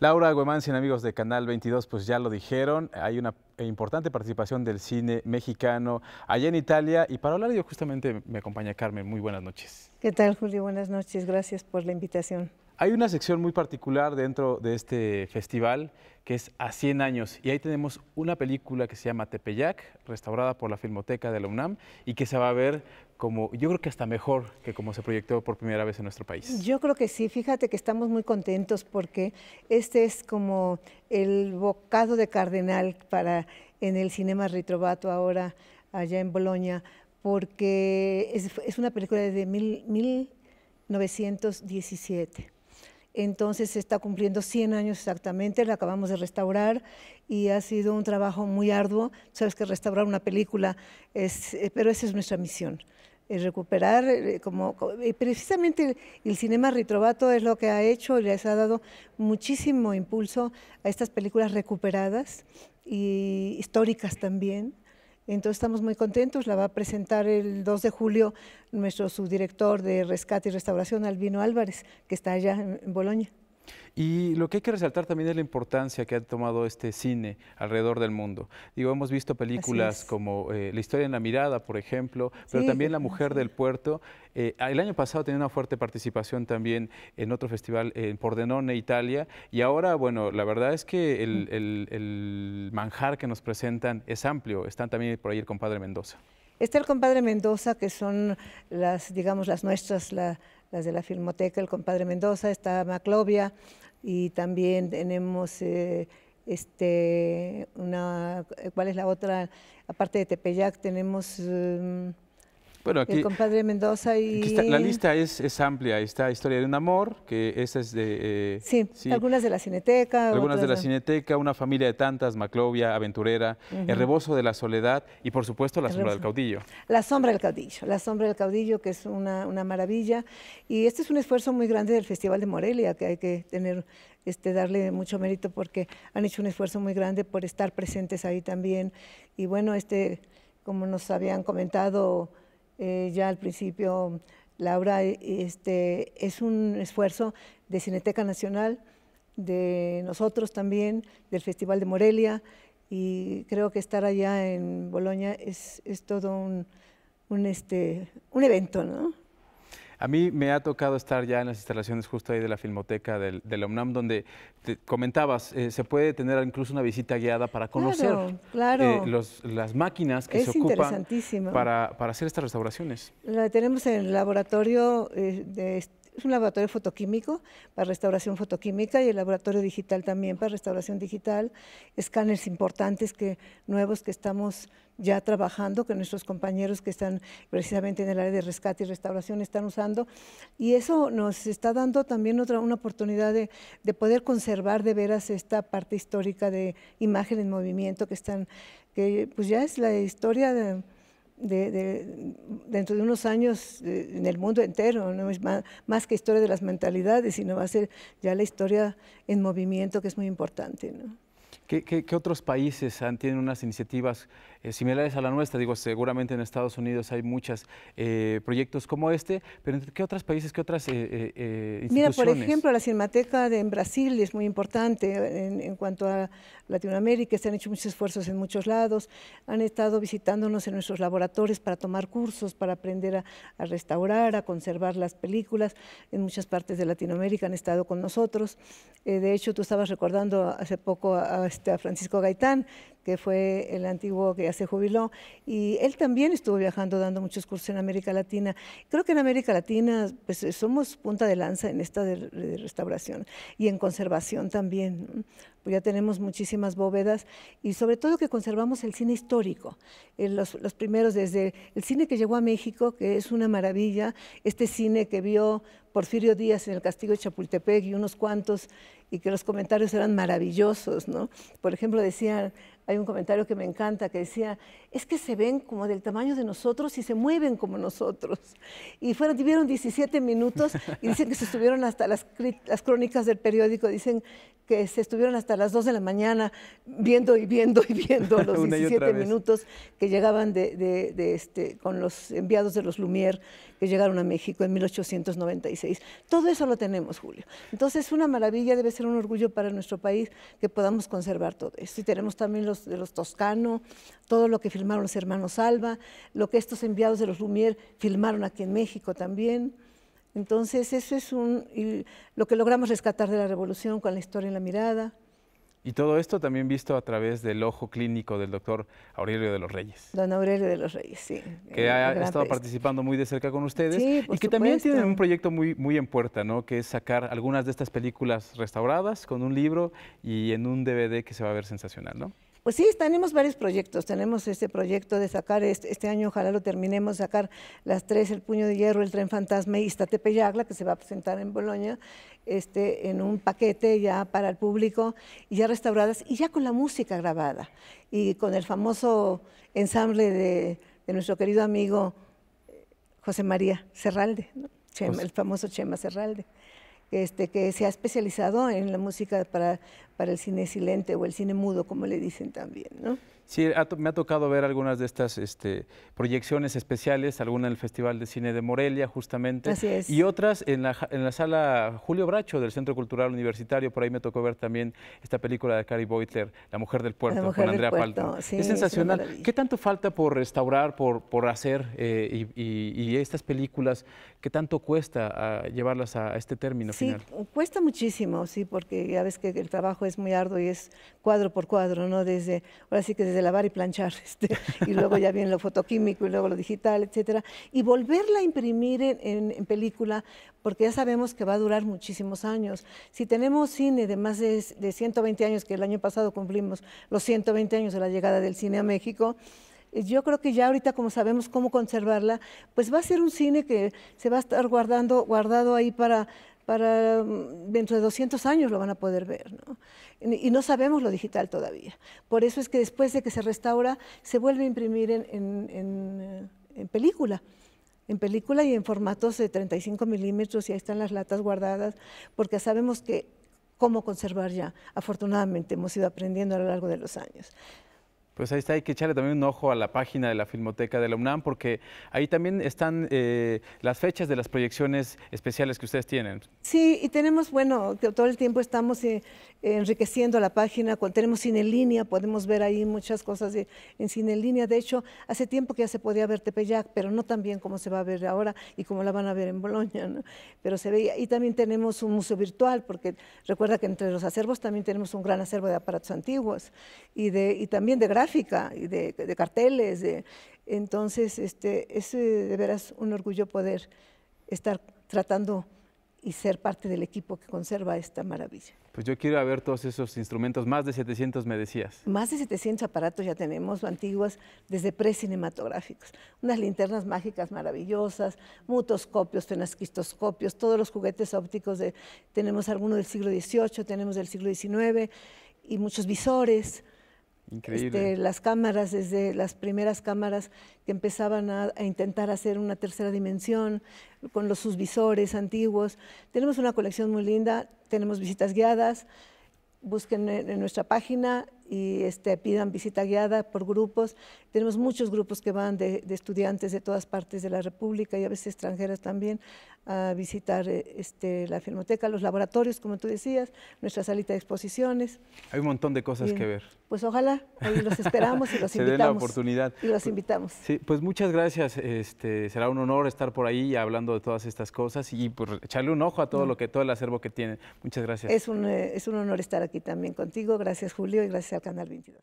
Laura sin amigos de Canal 22, pues ya lo dijeron, hay una importante participación del cine mexicano allá en Italia y para hablar yo justamente me acompaña Carmen, muy buenas noches. ¿Qué tal Julio? Buenas noches, gracias por la invitación. Hay una sección muy particular dentro de este festival que es a 100 años y ahí tenemos una película que se llama Tepeyac, restaurada por la Filmoteca de la UNAM y que se va a ver como, yo creo que hasta mejor que como se proyectó por primera vez en nuestro país. Yo creo que sí, fíjate que estamos muy contentos porque este es como el bocado de cardenal para en el Cinema Retrobato ahora allá en Bolonia, porque es, una película de mil, 1917 entonces se está cumpliendo 100 años exactamente, la acabamos de restaurar y ha sido un trabajo muy arduo. Sabes que restaurar una película es, eh, pero esa es nuestra misión. es recuperar, eh, como, precisamente el, cine cinema retrovato es lo que ha hecho, les ha dado muchísimo impulso a estas películas recuperadas y históricas también. Entonces estamos muy contentos, la va a presentar el 2 de julio nuestro subdirector de Rescate y Restauración, Albino Álvarez, que está allá en Boloña. Y lo que hay que resaltar también es la importancia que ha tomado este cine alrededor del mundo. Digo, hemos visto películas como eh, La historia en la mirada, por ejemplo, pero también La mujer del puerto. Eh, el año pasado tenía una fuerte participación también en otro festival en Pordenone, Italia. Y ahora, bueno, la verdad es que mm. el, manjar que nos presentan es amplio. Están también por ahí el compadre Mendoza. Está el compadre Mendoza, que son las, digamos, las nuestras, las de la Filmoteca, el compadre Mendoza, está Maclovia y también tenemos eh, este, una, ¿cuál es la otra? Aparte de Tepeyac tenemos... Em, bueno, aquí, compadre Mendoza y... la lista es, es, amplia, está Historia de un Amor, que esa es de... Eh, sí, algunas de la Cineteca. Algunas de la Cineteca, Una familia de tantas, Maclovia, Aventurera, El rebozo de la soledad y por supuesto La sombra del caudillo. La sombra del caudillo, La sombra del caudillo, que es una, maravilla. Y este es un esfuerzo muy grande del Festival de Morelia, que hay que tener este, darle mucho mérito porque han hecho un esfuerzo muy grande por estar presentes ahí también. Y bueno, este, como nos habían comentado eh, ya al principio Laura, este, es un esfuerzo de Cineteca Nacional, de nosotros también, del Festival de Morelia, y creo que estar allá en Boloña es, todo un, un este, evento, ¿no? A mí me ha tocado estar ya en las instalaciones justo ahí de la Filmoteca del, de UNAM, donde comentabas, eh, se puede tener incluso una visita guiada para conocer eh, las máquinas que se ocupan para, para, hacer estas restauraciones. La tenemos en el laboratorio eh, de es un laboratorio fotoquímico para restauración fotoquímica y el laboratorio digital también para restauración digital, escáneres importantes que, nuevos que estamos ya trabajando, que nuestros compañeros que están precisamente en el área de rescate y restauración están usando. Y eso nos está dando también otra una oportunidad de, poder conservar de veras esta parte histórica de imagen en movimiento que están, que pues ya es la historia de, dentro de unos años eh, en el mundo entero, no es más, más, que historia de las mentalidades, sino va a ser ya la historia en movimiento que es muy importante. ¿no? ¿Qué, otros países tienen unas iniciativas eh, similares a la nuestra? Digo, seguramente en Estados Unidos hay muchos eh, proyectos como este, pero ¿qué otros países, qué otras instituciones? Eh, Mira, por ejemplo, la Cinemateca de, en Brasil es muy importante en, cuanto a Latinoamérica, se han hecho muchos esfuerzos en muchos lados, han estado visitándonos en nuestros laboratorios para tomar cursos, para aprender a, restaurar, a conservar las películas, en muchas partes de Latinoamérica han estado con nosotros. de hecho, tú estabas recordando hace poco a Francisco Gaitán que fue el antiguo que ya se jubiló, y él también estuvo viajando dando muchos cursos en América Latina. Creo que en América Latina pues, eh, somos punta de lanza en esta de, restauración y en conservación también. Pues ya tenemos muchísimas bóvedas y sobre todo que conservamos el cine histórico, los, los, primeros desde el cine que llegó a México, que es una maravilla, este cine que vio Porfirio Díaz en el Castillo de Chapultepec y unos cuantos, y que los comentarios eran maravillosos, ¿no? Por ejemplo, decían, hay un comentario que me encanta que decía, es que se ven como del tamaño de nosotros y se mueven como nosotros. Y fueron, tuvieron 17 minutos y dicen que se estuvieron hasta las, las crónicas del periódico, dicen que se estuvieron hasta las 2 de la mañana viendo y viendo y viendo los 17 minutos que llegaban de, este, con los enviados de los Lumière que llegaron a México en 1896. Todo eso lo tenemos, Julio. Entonces, es una maravilla, debe ser un orgullo para nuestro país que podamos conservar todo esto. Y tenemos también los de los Toscano, todo lo que filmaron los hermanos Alba, lo que estos enviados de los Lumière filmaron aquí en México también. Entonces, eso es un, lo que logramos rescatar de la revolución con la historia en la mirada. Y todo esto también visto a través del ojo clínico del doctor Aurelio de los Reyes. Don Aurelio de los Reyes, sí. Que ha estado participando muy de cerca con ustedes y que también tienen un proyecto muy, muy en puerta, ¿no? Que es sacar algunas de estas películas restauradas con un libro y en un DVD que se va a ver sensacional, ¿no? Pues sí, tenemos varios proyectos. Tenemos este proyecto de sacar este, este, año, ojalá lo terminemos, sacar las tres, el puño de hierro, el tren fantasma y Iztapepeyagla, que se va a presentar en Bolonia, este, en un paquete ya para el público, y ya restauradas, y ya con la música grabada, y con el famoso ensamble de, nuestro querido amigo eh, José María Serralde, el famoso Chema Serralde. Este, que se ha especializado en la música para, para el cine silente o el cine mudo, como le dicen también, ¿no? Sí, me ha tocado ver algunas de estas este, proyecciones especiales, alguna en el Festival de Cine de Morelia, justamente. Así es. Y otras en la, sala Julio Bracho del Centro Cultural Universitario. Por ahí me tocó ver también esta película de Cary Beutler, La Mujer del Puerto, con Andrea Palto. es sensacional. ¿Qué tanto falta por restaurar, por, por hacer eh, y, estas películas? ¿Qué tanto cuesta ah, llevarlas a, este término final? Sí, cuesta muchísimo, sí, porque ya ves que el trabajo es muy arduo y es cuadro por cuadro, ¿no? Desde, ahora sí que desde de lavar y planchar, este, y luego ya viene lo fotoquímico y luego lo digital, etcétera, y volverla a imprimir en, película, porque ya sabemos que va a durar muchísimos años. Si tenemos cine de más de, de 120 años, que el año pasado cumplimos los 120 años de la llegada del cine a México, eh, yo creo que ya ahorita como sabemos cómo conservarla, pues va a ser un cine que se va a estar guardando, guardado ahí para para mm, dentro de 200 años lo van a poder ver, Y no sabemos lo digital todavía. Por eso es que después de que se restaura, se vuelve a imprimir en, eh, película en película y en formatos de 35 milímetros y ahí están las latas guardadas, porque sabemos que cómo conservar ya. Afortunadamente hemos ido aprendiendo a lo largo de los años. Pues ahí está, hay que echarle también un ojo a la página de la Filmoteca de la UNAM, porque ahí también están eh, las fechas de las proyecciones especiales que ustedes tienen. Sí, y tenemos, bueno, todo el tiempo estamos eh, enriqueciendo la página, tenemos Cine Línea, podemos ver ahí muchas cosas en Cine en Línea. De hecho, hace tiempo que ya se podía ver Tepeyac, pero no tan bien como se va a ver ahora y como la van a ver en Bolonia, ¿no? Pero se veía, y también tenemos un museo virtual, porque recuerda que entre los acervos también tenemos un gran acervo de aparatos antiguos y, de, y también de gráficos y de, de carteles. De, entonces, este, es de veras un orgullo poder estar tratando y ser parte del equipo que conserva esta maravilla. Pues yo quiero ver todos esos instrumentos, más de 700 me decías. Más de 700 aparatos ya tenemos, antiguas, desde precinematográficos. Unas linternas mágicas maravillosas, mutoscopios, fenasquistoscopios, todos los juguetes ópticos, de, tenemos algunos del siglo XVIII, tenemos del siglo XIX, y muchos visores. Increíble. Este, las cámaras, desde las primeras cámaras que empezaban a, intentar hacer una tercera dimensión, con los susvisores antiguos. Tenemos una colección muy linda, tenemos visitas guiadas, busquen en nuestra página y este, pidan visita guiada por grupos. Tenemos muchos grupos que van de, estudiantes de todas partes de la República y a veces extranjeras también a visitar eh, este, la filmoteca, los laboratorios, como tú decías, nuestra salita de exposiciones. Hay un montón de cosas que ver. Pues ojalá, los esperamos y los invitamos. la oportunidad. Y los invitamos. Sí, pues muchas gracias. Este, será un honor estar por ahí hablando de todas estas cosas y pues echarle un ojo a todo mm. lo que todo el acervo que tiene. Muchas gracias. Es un, eh, es un honor estar aquí también contigo. Gracias, Julio, y gracias al Canal 22.